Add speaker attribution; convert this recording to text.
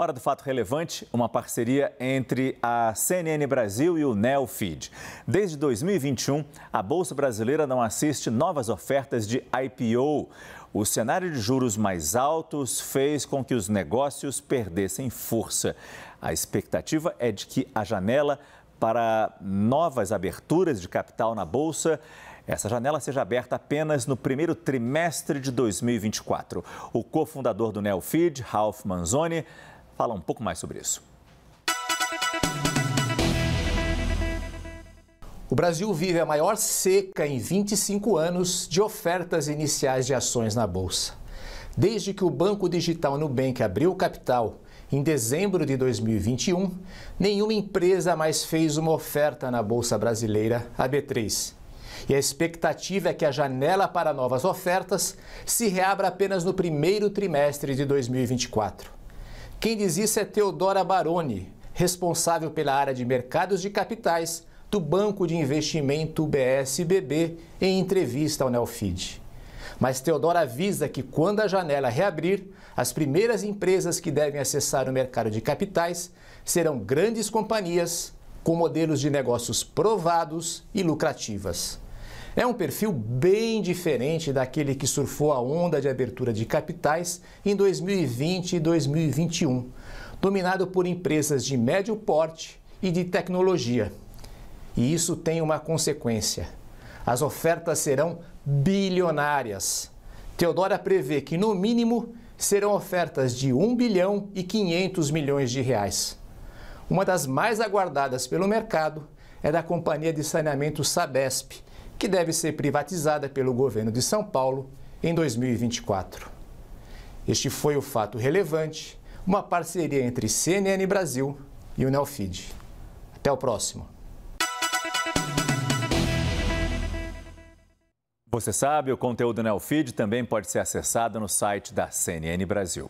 Speaker 1: Hora do Fato Relevante, uma parceria entre a CNN Brasil e o Neofeed. Desde 2021, a Bolsa Brasileira não assiste novas ofertas de IPO. O cenário de juros mais altos fez com que os negócios perdessem força. A expectativa é de que a janela para novas aberturas de capital na Bolsa essa janela seja aberta apenas no primeiro trimestre de 2024. O cofundador do Neofeed, Ralph Manzoni, fala um pouco mais sobre isso.
Speaker 2: O Brasil vive a maior seca em 25 anos de ofertas iniciais de ações na bolsa. Desde que o banco digital Nubank abriu o capital em dezembro de 2021, nenhuma empresa mais fez uma oferta na bolsa brasileira, a B3. E a expectativa é que a janela para novas ofertas se reabra apenas no primeiro trimestre de 2024. Quem diz isso é Teodora Baroni, responsável pela área de mercados de capitais do Banco de Investimento BSBB, em entrevista ao Neofid. Mas Teodora avisa que quando a janela reabrir, as primeiras empresas que devem acessar o mercado de capitais serão grandes companhias com modelos de negócios provados e lucrativas. É um perfil bem diferente daquele que surfou a onda de abertura de capitais em 2020 e 2021, dominado por empresas de médio porte e de tecnologia. E isso tem uma consequência. As ofertas serão bilionárias. Teodora prevê que, no mínimo, serão ofertas de 1 bilhão e 500 milhões de reais. Uma das mais aguardadas pelo mercado é da companhia de saneamento Sabesp, que deve ser privatizada pelo governo de São Paulo em 2024. Este foi o fato relevante, uma parceria entre CNN Brasil e o Nelfeed. Até o próximo.
Speaker 1: Você sabe, o conteúdo Nelfeed também pode ser acessado no site da CNN Brasil.